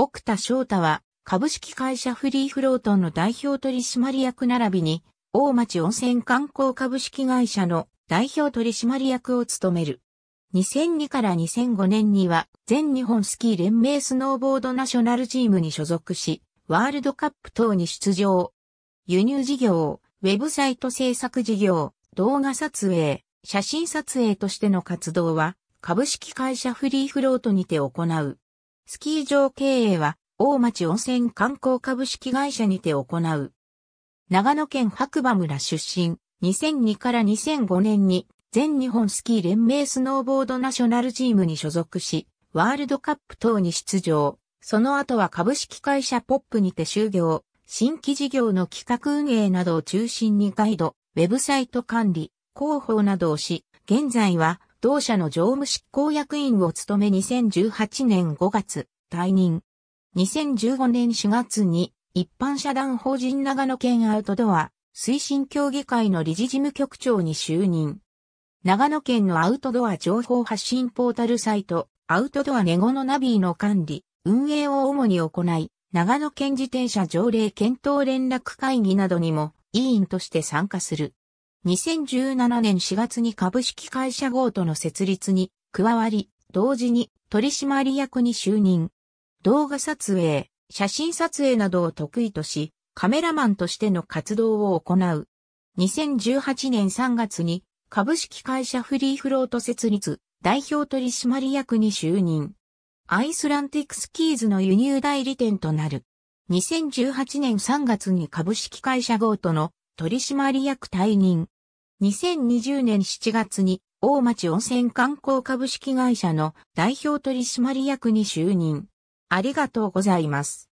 奥田翔太は、株式会社フリーフロートンの代表取締役並びに、大町温泉観光株式会社の代表取締役を務める。2002から2005年には、全日本スキー連盟スノーボードナショナルチームに所属し、ワールドカップ等に出場。輸入事業、ウェブサイト制作事業、動画撮影、写真撮影としての活動は、株式会社フリーフロートにて行う。スキー場経営は、大町温泉観光株式会社にて行う。長野県白馬村出身、2002から2005年に、全日本スキー連盟スノーボードナショナルチームに所属し、ワールドカップ等に出場。その後は株式会社ポップにて就業、新規事業の企画運営などを中心にガイド、ウェブサイト管理、広報などをし、現在は同社の常務執行役員を務め2018年5月、退任。2015年4月に、一般社団法人長野県アウトドア推進協議会の理事事務局長に就任。長野県のアウトドア情報発信ポータルサイト、アウトドアネゴのナビーの管理、運営を主に行い、長野県自転車条例検討連絡会議などにも委員として参加する。2017年4月に株式会社ゴートの設立に加わり、同時に取締役に就任。動画撮影、写真撮影などを得意とし、カメラマンとしての活動を行う。2018年3月に株式会社フリーフロート設立代表取締役に就任。アイスランティックスキーズの輸入代理店となる。2018年3月に株式会社ゴートの取締役退任。2020年7月に大町温泉観光株式会社の代表取締役に就任。ありがとうございます。